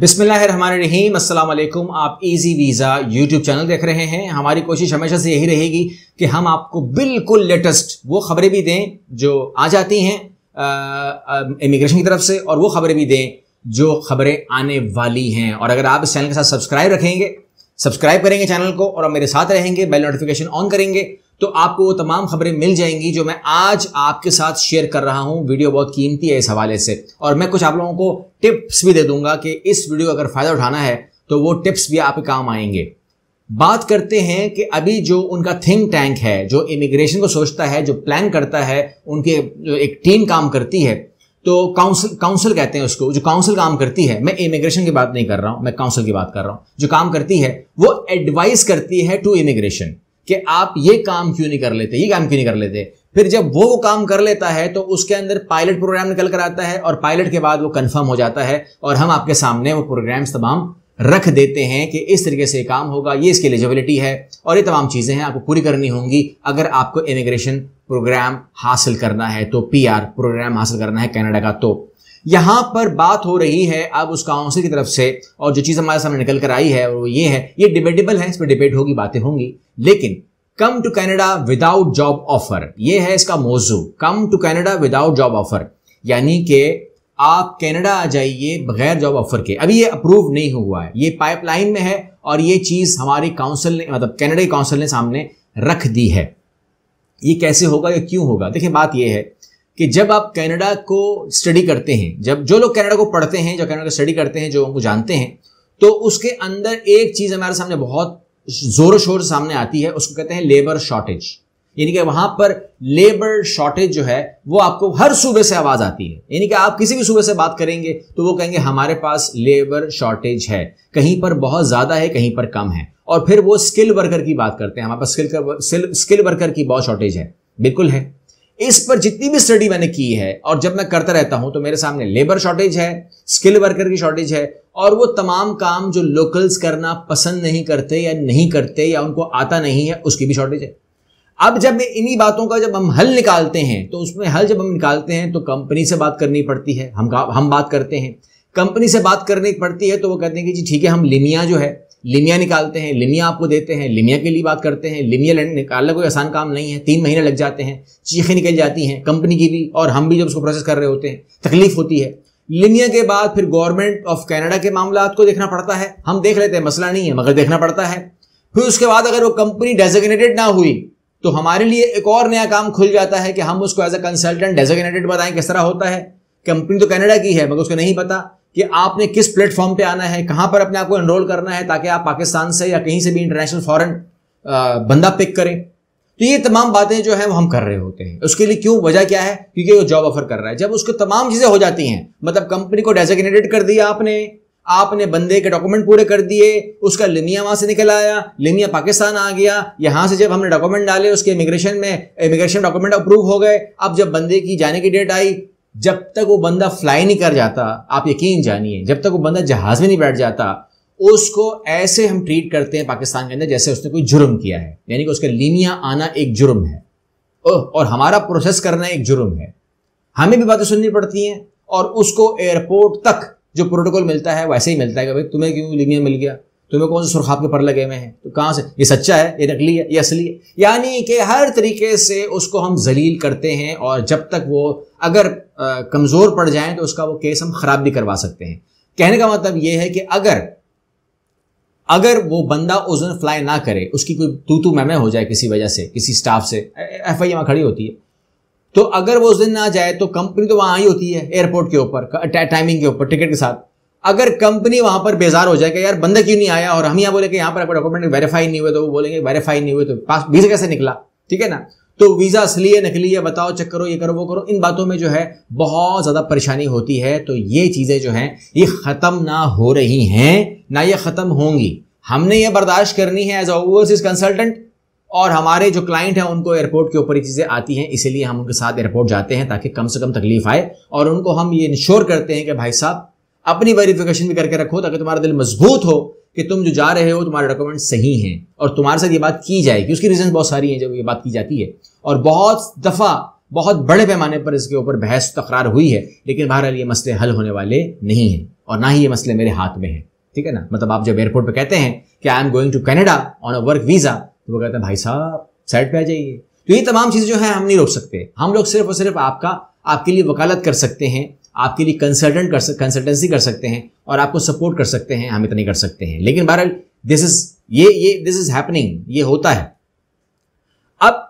बिसमीम अल्लाम आप इजी वीज़ा यूट्यूब चैनल देख रहे हैं हमारी कोशिश हमेशा से यही रहेगी कि हम आपको बिल्कुल लेटेस्ट वो खबरें भी दें जो आ जाती हैं इमिग्रेशन की तरफ से और वो खबरें भी दें जो खबरें आने वाली हैं और अगर आप इस चैनल के साथ सब्सक्राइब रखेंगे सब्सक्राइब करेंगे चैनल को और मेरे साथ रहेंगे बेल नोटिफिकेशन ऑन करेंगे तो आपको वो तमाम खबरें मिल जाएंगी जो मैं आज आपके साथ शेयर कर रहा हूं वीडियो बहुत कीमती है इस हवाले से और मैं कुछ आप लोगों को टिप्स भी दे दूंगा कि इस वीडियो अगर फ़ायदा उठाना है तो वो टिप्स भी आपके काम आएंगे बात करते हैं कि अभी जो उनका थिंक टैंक है जो इमिग्रेशन को सोचता है जो प्लान करता है उनके जो एक टीम काम करती है तो काउंसिल काउंसिल कहते हैं उसको जो काउंसिल काम करती है मैं इमिग्रेशन की बात नहीं कर रहा हूं मैं काउंसिल की बात कर रहा हूं जो काम करती है वो एडवाइस करती है टू इमिग्रेशन कि आप ये काम क्यों नहीं कर लेते ये काम क्यों नहीं कर लेते फिर जब वो वो काम कर लेता है तो उसके अंदर पायलट प्रोग्राम निकल कर आता है और पायलट के बाद वो कंफर्म हो जाता है और हम आपके सामने वो प्रोग्राम्स तमाम रख देते हैं कि इस तरीके से काम होगा ये इसकी एलिजिबिलिटी है और ये तमाम चीज़ें हैं आपको पूरी करनी होंगी अगर आपको इमिग्रेशन प्रोग्राम हासिल करना है तो पीआर प्रोग्राम हासिल करना है कनाडा का तो यहां पर बात हो रही है अब उस काउंसिल की तरफ से और जो चीज हमारे सामने निकल कर आई है वो ये है ये डिबेटेबल है इस पर डिबेट होगी बातें होंगी लेकिन come to Canada without job offer ये है इसका मौजू come to Canada without job offer यानी कि आप कनाडा आ जाइए बगैर जॉब ऑफर के अभी ये अप्रूव नहीं हुआ है ये पाइपलाइन में है और ये चीज हमारी काउंसिल ने मतलब कनाडा काउंसिल ने सामने रख दी है ये कैसे होगा या क्यों होगा देखिए बात यह है कि जब आप कनाडा को स्टडी करते हैं जब जो लोग कनाडा को पढ़ते हैं जो कनाडा को स्टडी करते हैं जो उनको जानते हैं तो उसके अंदर एक चीज़ हमारे सामने बहुत जोर शोर सामने आती है उसको कहते हैं लेबर शॉर्टेज यानी कि वहां पर लेबर शॉर्टेज जो है वो आपको हर सूबे से आवाज आती है यानी कि आप किसी भी सूबे से बात करेंगे तो वो कहेंगे हमारे पास लेबर शॉर्टेज है कहीं पर बहुत ज्यादा है कहीं पर कम है और फिर वो स्किल वर्कर की बात करते हैं हमारे पास स्किल स्किल वर्कर की बहुत शॉर्टेज है बिल्कुल है इस पर जितनी भी स्टडी मैंने की है और जब मैं करता रहता हूं तो मेरे सामने लेबर शॉर्टेज है स्किल वर्कर की शॉर्टेज है और वो तमाम काम जो लोकल्स करना पसंद नहीं करते या नहीं करते या उनको आता नहीं है उसकी भी शॉर्टेज है अब जब इन्हीं बातों का जब हम हल निकालते हैं तो उसमें हल जब हम निकालते हैं तो कंपनी से बात करनी पड़ती है हम हम बात करते हैं कंपनी से बात करनी पड़ती है तो वो कहते हैं कि जी ठीक है हम लिमिया जो है लिमिया निकालते हैं लिमिया आपको देते हैं लिमिया के लिए बात करते हैं लिमिया निकालना कोई आसान काम नहीं है तीन महीने लग जाते हैं चीखें निकल जाती हैं कंपनी की भी और हम भी जब उसको प्रोसेस कर रहे होते हैं तकलीफ होती है लिमिया के बाद फिर गवर्नमेंट ऑफ कैनेडा के मामला को देखना पड़ता है हम देख लेते हैं मसला नहीं है मगर देखना पड़ता है फिर उसके बाद अगर वो कंपनी डेजिग्नेटेड ना हुई तो हमारे लिए एक और नया काम खुल जाता है कि हम उसको एज अ कंसल्टेंट डेजिग्नेटेड बताएं किस तरह होता है कंपनी तो कनाडा की है मगर उसको नहीं पता कि आपने किस प्लेटफॉर्म पे आना है कहां पर अपने आप को एनरोल करना है ताकि आप पाकिस्तान से या कहीं से भी इंटरनेशनल फॉरन बंदा पिक करें तो ये तमाम बातें जो है वो हम कर रहे होते हैं उसके लिए क्यों वजह क्या है क्योंकि वो जॉब ऑफर कर रहा है जब उसको तमाम चीज़ें हो जाती हैं मतलब कंपनी को डेजिग्नेटेड कर दिया आपने आपने बंदे के डॉक्यूमेंट पूरे कर दिए उसका लिमिया वहां से निकल आया लिमिया पाकिस्तान आ गया यहां से जब हमने डॉक्यूमेंट डाले उसके इमिग्रेशन में इमिग्रेशन डॉक्यूमेंट अप्रूव हो गए अब जब बंदे की जाने की डेट आई जब तक वो बंदा फ्लाई नहीं कर जाता आप यकीन जानिए जब तक वो बंदा जहाज में नहीं बैठ जाता उसको ऐसे हम ट्रीट करते हैं पाकिस्तान के अंदर जैसे उसने कोई जुर्म किया है यानी कि उसका लीनिया आना एक जुर्म है और हमारा प्रोसेस करना एक जुर्म है हमें भी बातें सुननी पड़ती हैं और उसको एयरपोर्ट तक जो प्रोटोकॉल मिलता है वैसे ही मिलता है कि भाई तुम्हें क्यों लीनिया मिल गया तुम्हें कौन से सुरखाब के पर लगे हुए हैं तो कहाँ से ये सच्चा है ये नकली है ये असली है यानी कि हर तरीके से उसको हम जलील करते हैं और जब तक वो अगर कमज़ोर पड़ जाएं तो उसका वो केस हम ख़राब भी करवा सकते हैं कहने का मतलब ये है कि अगर अगर वो बंदा ओजन फ्लाई ना करे उसकी कोई तू तू मैमे हो जाए किसी वजह से किसी स्टाफ से एफ आई खड़ी होती है तो अगर वो उस दिन ना जाए तो कंपनी तो वहां ही होती है एयरपोर्ट के ऊपर टाइमिंग के ऊपर टिकट के साथ अगर कंपनी वहां पर बेजार हो जाए कि यार बंदा क्यों नहीं आया और हम यहां बोले कि यहां पर डॉक्यूमेंट वेरीफाई नहीं हुए तो वो बोलेंगे वेरीफाई नहीं हुए तो पास बीस कैसे निकला ठीक है ना तो वीज़ा असली है नकली है बताओ चेक करो ये करो वो करो इन बातों में जो है बहुत ज़्यादा परेशानी होती है तो ये चीज़ें जो हैं ये ख़त्म ना हो रही हैं ना ये ख़त्म होंगी हमने ये बर्दाश्त करनी है एज ओवरसीज कंसल्टेंट और हमारे जो क्लाइंट हैं उनको एयरपोर्ट के ऊपर ये चीज़ें आती हैं इसीलिए हम उनके साथ एयरपोर्ट जाते हैं ताकि कम से कम तकलीफ आए और उनको हम ये इंश्योर करते हैं कि भाई साहब अपनी वेरिफिकेशन भी करके रखो ताकि तुम्हारा दिल मजबूत हो कि तुम जो जा रहे हो तुम्हारे डॉक्यूमेंट सही हैं और तुम्हारे साथ ये बात की जाएगी उसकी रीजन बहुत सारी हैं जब ये बात की जाती है और बहुत दफ़ा बहुत बड़े पैमाने पर इसके ऊपर बहस तकरार हुई है लेकिन बहरहाल ये मसले हल होने वाले नहीं हैं और ना ही ये मसले मेरे हाथ में हैं ठीक है ना मतलब आप जब एयरपोर्ट पर कहते हैं कि I am going to Canada on a work visa तो वो कहते हैं भाई साहब साइड पर आ जाइए तो ये तमाम चीज़ें जो है हम नहीं रोक सकते हम लोग सिर्फ और सिर्फ आपका आपके लिए वकालत कर सकते हैं आपके लिए कंसल्टेंट कर कंसल्टेंसी कर सकते हैं और आपको सपोर्ट कर सकते हैं हम इतनी कर सकते हैं लेकिन बहर दिस इज ये ये दिस इज हैपनिंग ये होता है अब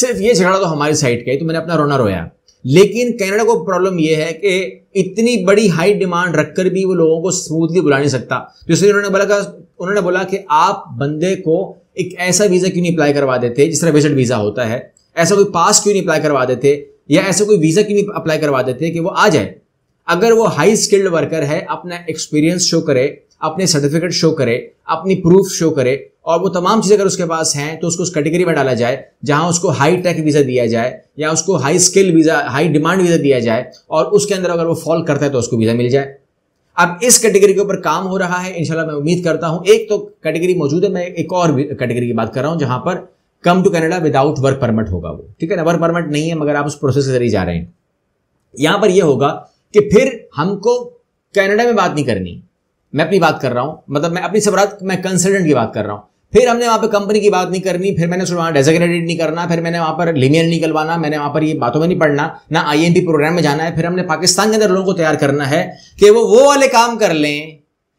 सिर्फ ये झगड़ा तो हमारी साइड का है तो मैंने अपना रोना रोया लेकिन कनाडा को प्रॉब्लम यह है कि इतनी बड़ी हाई डिमांड रखकर भी वो लोगों को स्मूथली बुला नहीं सकता तो इसलिए उन्होंने बोला उन्होंने बोला कि आप बंदे को एक ऐसा वीज़ा क्यों नहीं अप्लाई करवा देते जिस तरह विजिट वीज़ा होता है ऐसा कोई पास क्यों नहीं अप्लाई करवा देते या ऐसे कोई वीज़ा क्यों नहीं अप्लाई करवा देते हैं कि वो आ जाए अगर वो हाई स्किल्ड वर्कर है अपना एक्सपीरियंस शो करे अपने सर्टिफिकेट शो करे अपनी प्रूफ शो करे और वो तमाम चीज़ें अगर उसके पास हैं तो उसको उस कैटेगरी में डाला जाए जहां उसको हाई टेक वीज़ा दिया जाए या उसको high skill visa high demand visa दिया जाए और उसके अंदर अगर वो फॉल करता है तो उसको वीज़ा मिल जाए अब इस कैटेगरी के ऊपर काम हो रहा है इंशाल्लाह मैं उम्मीद करता हूं एक तो कैटेगरी मौजूद है मैं एक और कैटेगरी की बात कर रहा हूं जहां पर come to Canada without work permit होगा वो ठीक है ना वर्क परमिट नहीं है मगर आप उस प्रोसेस के जरिए जा रहे हैं यहां पर यह होगा कि फिर हमको कैनेडा में बात नहीं करनी मैं अपनी बात कर रहा हूं मतलब मैं अपनी सबरात मैं कंसल्टेंट की बात कर रहा हूं फिर हमने वहां पर कंपनी की बात नहीं करनी फिर मैंने वहां डेजिग्नेटेड नहीं करना फिर मैंने वहां पर लिनियर नहीं निकलवाना मैंने वहां पर ये बातों में नहीं पढ़ना ना आईएनपी प्रोग्राम में जाना है फिर हमने पाकिस्तान के अंदर लोगों को तैयार करना है कि वो वो वाले काम कर लें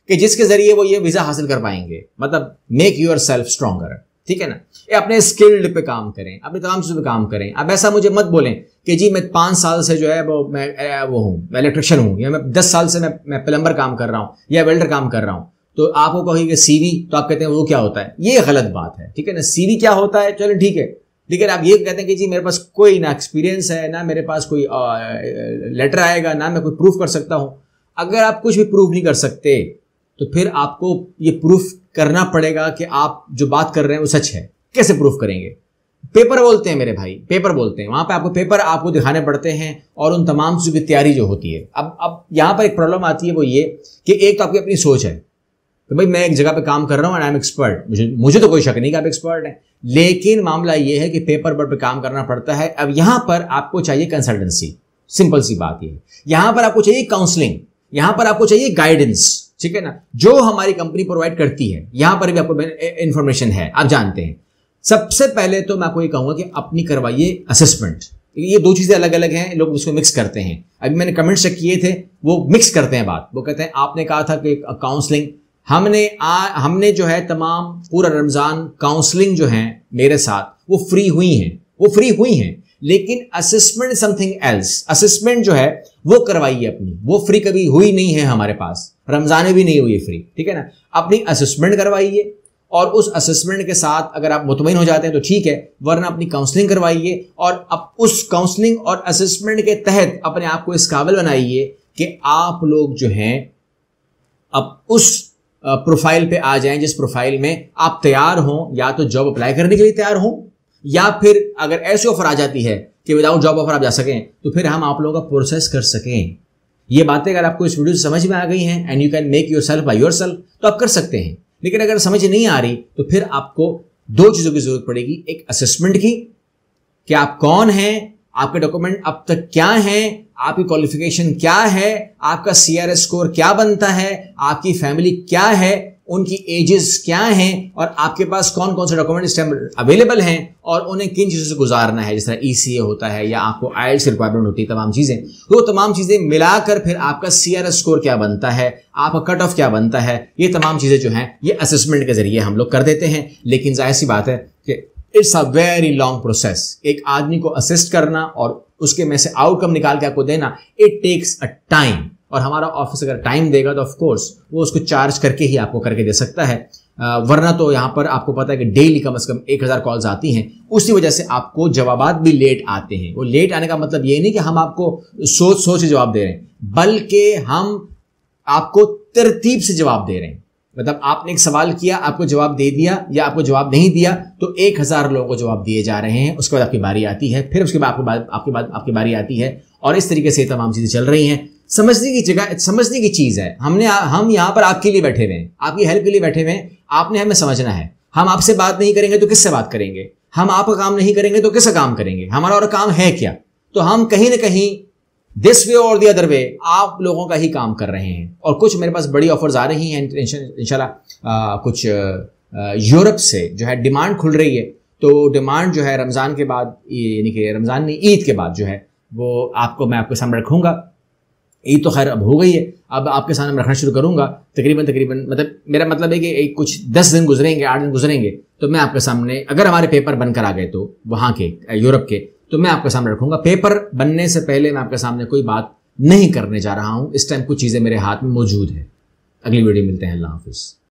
कि जिसके जरिए वो ये वीजा हासिल कर पाएंगे मतलब मेक यूर सेल्फ स्ट्रांगर ठीक है ना ये अपने स्किल्ड पे काम करें अपने काम से पे काम करें अब ऐसा मुझे मत बोलें कि जी मैं पांच साल से जो है वो मैं वो हूँ मैं इलेक्ट्रिशियन हूँ या मैं दस साल से मैं मैं प्लम्बर काम कर रहा हूँ या वेल्डर काम कर रहा हूँ तो आपको कहेंगे सीवी तो आप कहते हैं वो क्या होता है ये गलत बात है ठीक है ना सीवी क्या होता है चलो ठीक है लेकिन आप ये कहते हैं कि जी मेरे पास कोई ना एक्सपीरियंस है ना मेरे पास कोई लेटर आएगा ना मैं कोई प्रूफ कर सकता हूँ अगर आप कुछ भी प्रूफ नहीं कर सकते तो फिर आपको ये प्रूफ करना पड़ेगा कि आप जो बात कर रहे हैं वो सच है कैसे प्रूफ करेंगे पेपर बोलते हैं मेरे भाई पेपर बोलते हैं वहां पे आपको पेपर आपको दिखाने पड़ते हैं और उन तमाम चीजों की तैयारी जो होती है अब अब यहां पर एक प्रॉब्लम आती है वो ये कि एक तो आपकी अपनी सोच है तो भाई मैं एक जगह पे काम कर रहा हूं एंड आई एम एक्सपर्ट मुझे मुझे तो कोई शक नहीं कि आप एक्सपर्ट हैं लेकिन मामला ये है कि पेपर वर्ड पर काम करना पड़ता है अब यहां पर आपको चाहिए कंसल्टेंसी सिंपल सी बात यह यहां पर आपको चाहिए काउंसलिंग यहां पर आपको चाहिए गाइडेंस ठीक है ना जो हमारी कंपनी प्रोवाइड करती है यहां पर भी आपको इंफॉर्मेशन है आप जानते हैं सबसे पहले तो मैं आपको ये कहूंगा कि अपनी करवाइए असेसमेंट ये दो चीज़ें अलग अलग हैं लोग उसको मिक्स करते हैं अभी मैंने कमेंट्स चेक किए थे वो मिक्स करते हैं बात वो कहते हैं आपने कहा था कि काउंसलिंग हमने आ, हमने जो है तमाम पूरा रमज़ान काउंसलिंग जो है मेरे साथ वो फ्री हुई है वो फ्री हुई हैं लेकिन असिस्मेंट समथिंग एल्स असिस्मेंट जो है वो करवाइए अपनी वो फ्री कभी हुई नहीं है हमारे पास रमजान भी नहीं हुई फ्री ठीक है ना अपनी असिस्मेंट करवाइए और उस असेसमेंट के साथ अगर आप मुतमिन हो जाते हैं तो ठीक है वरना अपनी काउंसलिंग करवाइए और अब उस काउंसलिंग और असेसमेंट के तहत अपने आप को इस काबिल बनाइए कि आप लोग जो हैं अब उस प्रोफाइल पे आ जाएं जिस प्रोफाइल में आप तैयार हों या तो जॉब अप्लाई करने के लिए तैयार हों या फिर अगर ऐसी ऑफर आ जाती है कि विदाउट जॉब ऑफर आप जा सकें तो फिर हम आप लोगों का प्रोसेस कर सकें ये बातें अगर आपको इस वीडियो से समझ में आ गई हैं and you can make yourself by yourself तो आप कर सकते हैं लेकिन अगर समझ नहीं आ रही तो फिर आपको दो चीज़ों की जरूरत पड़ेगी एक असेसमेंट की कि आप कौन हैं आपके डॉक्यूमेंट अब तक क्या है आपकी क्वालिफिकेशन क्या है आपका सीआरएस स्कोर क्या बनता है आपकी फैमिली क्या है उनकी एजेस क्या हैं और आपके पास कौन कौन से डॉक्यूमेंट इस टाइम अवेलेबल हैं और उन्हें किन चीज़ों से गुजारना है जिस तरह ई e होता है या आपको आई रिक्वायरमेंट होती है तमाम चीज़ें तो तमाम चीज़ें मिलाकर फिर आपका सी स्कोर क्या बनता है आपका कट ऑफ क्या बनता है ये तमाम चीज़ें जो हैं ये असेसमेंट के जरिए हम लोग कर देते हैं लेकिन जाहिर सी बात है कि it's a very long process एक आदमी को असिस्ट करना और उसके में से आउटकम निकाल के आपको देना इट टेक्स अ टाइम और हमारा ऑफिस अगर टाइम देगा तो ऑफकोर्स वो उसको चार्ज करके ही आपको करके दे सकता है वरना तो यहाँ पर आपको पता है कि डेली कम से कम एक हज़ार कॉल्स आती हैं उसी वजह से आपको जवाब भी लेट आते हैं वो लेट आने का मतलब ये नहीं कि हम आपको सोच सोच जवाब दे रहे हैं बल्कि हम आपको तरतीब से जवाब दे रहे हैं मतलब आपने एक सवाल किया आपको जवाब दे दिया या आपको जवाब नहीं दिया तो एक हज़ार लोगों को जवाब दिए जा रहे हैं उसके बाद आपकी बारी आती है फिर उसके बाद आपके बाद आपके बाद आपकी बारी आती है और इस तरीके से तमाम चीज़ें चल रही हैं समझने की जगह समझने की चीज़ है हमने हम यहाँ पर आपके लिए बैठे हुए हैं आपकी हेल्प के लिए बैठे हुए हैं आपने हमें समझना है हम आपसे बात नहीं करेंगे तो किससे बात करेंगे हम आपका काम नहीं करेंगे तो किसका काम करेंगे हमारा और काम है क्या तो हम कहीं ना कहीं दिस वे और दी अदर वे आप लोगों का ही काम कर रहे हैं और कुछ मेरे पास बड़ी ऑफर्स आ रही हैं इनशाला कुछ यूरोप से जो है डिमांड खुल रही है तो डिमांड जो है रमज़ान के बाद यानी कि रमज़ान नहीं ईद के बाद जो है वो आपको मैं आपके सामने रखूँगा ईद तो खैर अब हो गई है अब आपके सामने मैं रखना शुरू करूँगा तकरीबन तकरीबन मतलब मेरा मतलब है कि एक कुछ दस दिन गुजरेंगे आठ दिन गुजरेंगे तो मैं आपके सामने अगर हमारे पेपर बनकर आ गए तो वहाँ के यूरोप के तो मैं आपके सामने रखूंगा पेपर बनने से पहले मैं आपके सामने कोई बात नहीं करने जा रहा हूं इस टाइम कुछ चीज़ें मेरे हाथ में मौजूद है अगली वीडियो मिलते हैं अल्लाह हाफिज़